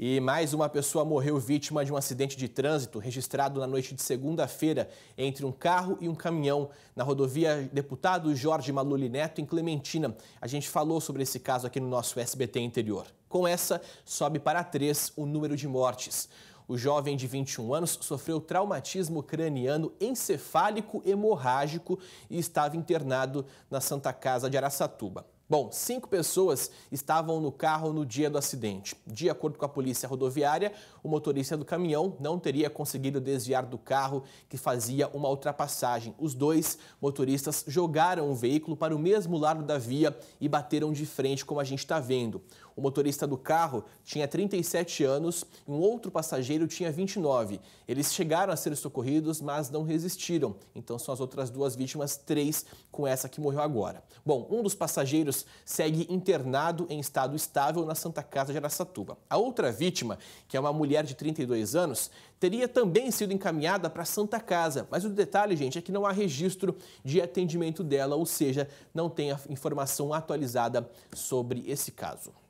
E mais uma pessoa morreu vítima de um acidente de trânsito registrado na noite de segunda-feira entre um carro e um caminhão na rodovia Deputado Jorge Maluli Neto, em Clementina. A gente falou sobre esse caso aqui no nosso SBT Interior. Com essa, sobe para três o número de mortes. O jovem de 21 anos sofreu traumatismo craniano encefálico hemorrágico e estava internado na Santa Casa de Araçatuba. Bom, cinco pessoas estavam no carro no dia do acidente. De acordo com a polícia rodoviária, o motorista do caminhão não teria conseguido desviar do carro que fazia uma ultrapassagem. Os dois motoristas jogaram o veículo para o mesmo lado da via e bateram de frente, como a gente está vendo. O motorista do carro tinha 37 anos e um outro passageiro tinha 29. Eles chegaram a ser socorridos, mas não resistiram. Então são as outras duas vítimas, três com essa que morreu agora. Bom, um dos passageiros anos, segue internado em estado estável na Santa Casa de Aracatuba. A outra vítima, que é uma mulher de 32 anos, teria também sido encaminhada para a Santa Casa, mas o detalhe, gente, é que não há registro de atendimento dela, ou seja, não tem a informação atualizada sobre esse caso.